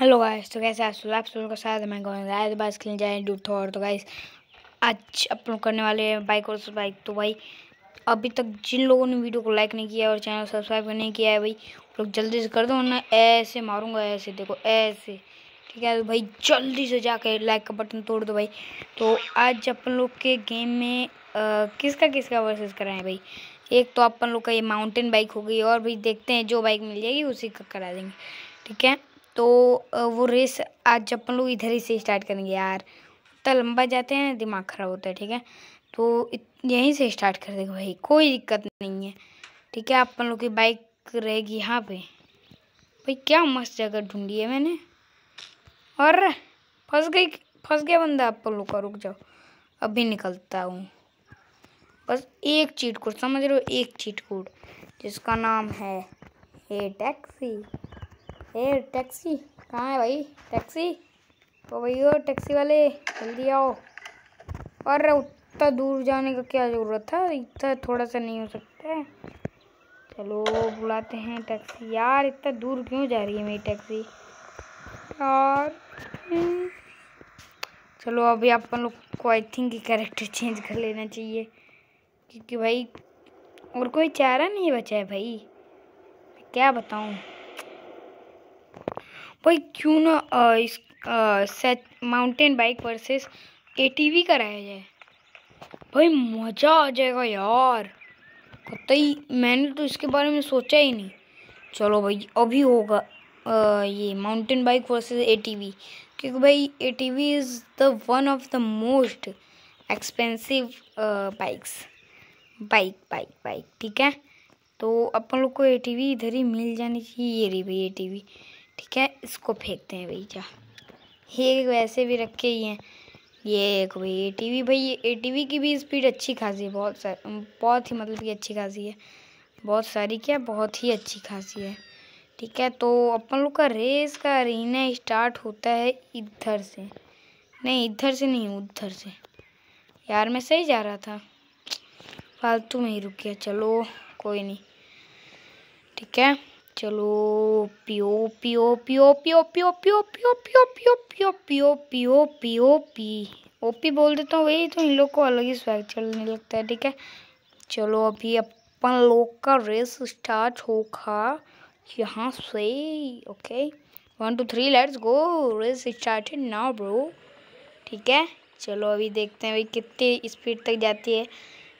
Hello guys तो कैसे आप सुन आप सुन का शायद मैं गाइस तो बाइक खेलने जाए डूब और तो गाइस आज अपलोड करने वाले हैं बाइक और बाइक तो भाई अभी तक जिन लोगों ने वीडियो को लाइक नहीं किया और चैनल सब्सक्राइब नहीं किया है भाई लोग जल्दी से कर दो ना ऐसे मारूंगा ऐसे देखो ऐसे ठीक है तो भाई जल्दी से जाके लाइक का बटन तोड़ दो भाई तो आज अपन लोग के गेम में किसका किसका वर्सेज कराएं भाई एक तो अपन लोग का ये माउंटेन बाइक हो गई और भी देखते हैं जो बाइक मिल जाएगी उसी का करा देंगे ठीक है तो वो रेस आज जब अपन लोग इधर ही से स्टार्ट करेंगे यार इतना लंबा जाते हैं दिमाग ख़राब होता है ठीक है तो यहीं से स्टार्ट कर देगा भाई कोई दिक्कत नहीं है ठीक है अपन लोग की बाइक रहेगी यहाँ पे भाई क्या मस्त जगह ढूंढी है मैंने और फंस गई फंस गया बंदा अपन लोग का रुक जाओ अभी निकलता हूँ बस एक चीट कोड समझ रहे हो एक चीट कोड जिसका नाम है ए टैक्सी ए टैक्सी कहाँ है भाई टैक्सी ओ भाई ओ टैक्सी वाले जल्दी आओ और उतना दूर जाने का क्या ज़रूरत था इतना थोड़ा सा नहीं हो सकता है चलो बुलाते हैं टैक्सी यार इतना दूर क्यों जा रही है मेरी टैक्सी और हम्म। चलो अभी अपन लोग को आई थिंक कैरेक्टर चेंज कर लेना चाहिए क्योंकि भाई और कोई चारा नहीं बचा है भाई क्या बताऊँ भाई क्यों ना इस set mountain bike versus ATV कराया जाए भाई मज़ा आ जाएगा यार कतई मैंने तो इसके बारे में सोचा ही नहीं चलो भाई अभी होगा आ, ये माउंटेन बाइक वर्सेस एटीवी क्योंकि भाई ATV is the one of the most expensive bikes bike bike bike ठीक है तो अपन लोग को ए इधर ही मिल जानी चाहिए ये रही भाई ए ठीक है इसको फेंकते हैं भैया ये वैसे भी रखे ही हैं ये एक भाई ए टी वी भाई ए टी वी की भी स्पीड अच्छी खासी है बहुत सारी बहुत ही मतलब कि अच्छी खासी है बहुत सारी क्या बहुत ही अच्छी खासी है ठीक है तो अपन लोग का रेस का रीना स्टार्ट होता है इधर से नहीं इधर से नहीं उधर से यार मैं सही जा रहा था फालतू में ही रुक गया चलो कोई नहीं ठीक है चलो पियो पियो पियो पियो पियो पियो पियो पियो पियो पियो पियो पियो पियो पी ओपी बोल देता हूँ वही तो इन लोग को अलग ही स्वैग चलने लगता है ठीक है चलो अभी अपन लोग का रेस स्टार्ट होगा यहाँ से okay one two three let's go race start now bro ठीक है चलो अभी देखते हैं भाई कितनी स्पीड तक जाती है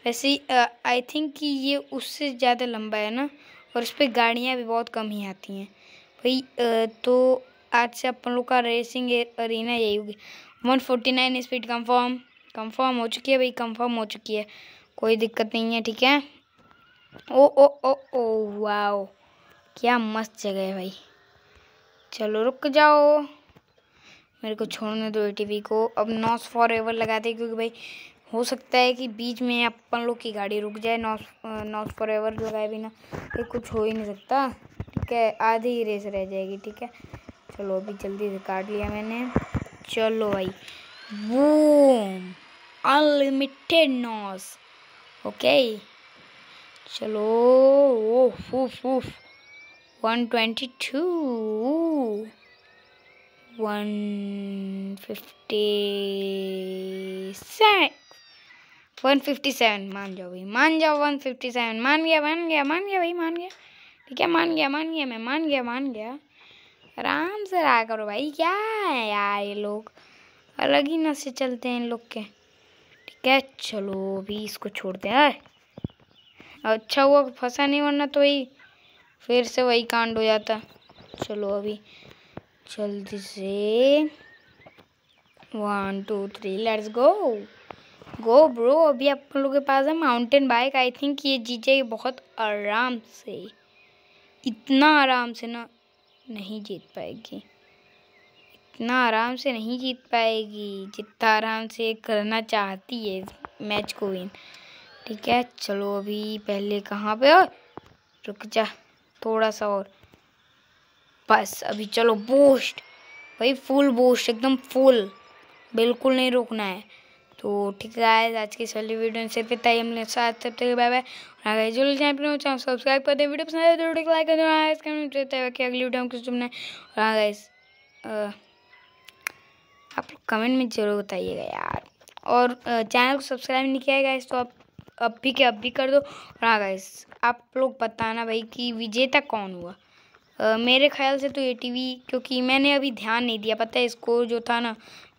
वैसे आई थिंक कि ये उससे ज़्यादा लंबा है ना और उस पर गाड़ियाँ भी बहुत कम ही आती हैं भाई तो आज से अपन लोग का रेसिंग अरीना यही होगी one forty nine speed confirm confirm हो चुकी है भाई कंफर्म हो चुकी है कोई दिक्कत नहीं है ठीक है ओ ओ ओ ओ वाओ क्या मस्त जगह है भाई चलो रुक जाओ मेरे को छोड़ने दो ए को अब नॉस फॉर एवर लगाते क्योंकि भाई हो सकता है कि बीच में अपन लोग की गाड़ी रुक जाए नॉस नॉस फॉर एवर लगाए बिना ये कुछ हो ही नहीं सकता ठीक है आधी ही रेस रह जाएगी ठीक है चलो अभी जल्दी से काट लिया मैंने चलो भाई वो अनलिमिटेड नॉस ओके चलो ओ फूफ फूफ one twenty two one fifty set one fifty seven मान जाओ भाई मान जाओ वन फिफ्टी सेवन मान गया मान गया मान गया भाई मान गया ठीक है मान गया मान गया मैं मान गया मान गया आराम से रहा करो भाई क्या है यार ये लोग अलग ही नशे से चलते हैं इन लोग के ठीक है चलो अभी इसको छोड़ते हैं अच्छा हुआ फंसा नहीं वरना तो वही फिर से वही कांड हो जाता चलो अभी जल्दी से one two three let's go go bro अभी आप लोगों के पास है माउंटेन बाइक आई थिंक ये जाएगी बहुत आराम से इतना आराम से ना नहीं जीत पाएगी इतना आराम से नहीं जीत पाएगी जितना आराम से करना चाहती है इस मैच को विन ठीक है चलो अभी पहले कहाँ पे और रुक जा थोड़ा सा और बस अभी चलो बूस्ट भाई फुल बूस्ट एकदम फुल बिल्कुल नहीं रुकना है तो ठीक है गाइस आज की सली वीडियो से फिर तय हमने साथ सब तक बाय बाय और अगर जो लोग चैनल पर हो चाहो तो सब्सक्राइब कर दें वीडियो पसंद आए तो लाइक कर देना इसका अगली वीडियो किस तुमने और आगे हाँ आप लोग कमेंट में ज़रूर बताइएगा यार और चैनल को सब्सक्राइब नहीं किया है तो आप अब भी के अब भी कर दो और हाँ गाइस आप लोग बताना भाई कि विजेता कौन हुआ आ, मेरे ख्याल से तो ये टीवी क्योंकि मैंने अभी ध्यान नहीं दिया पता है स्कोर जो था ना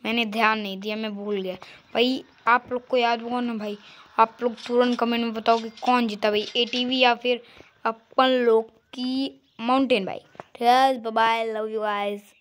मैंने ध्यान नहीं दिया मैं भूल गया भाई आप लोग को याद होगा ना भाई आप लोग तुरंत कमेंट में बताओ कि कौन जीता भाई ए या फिर अपन लोग की mountain bike bye love you guys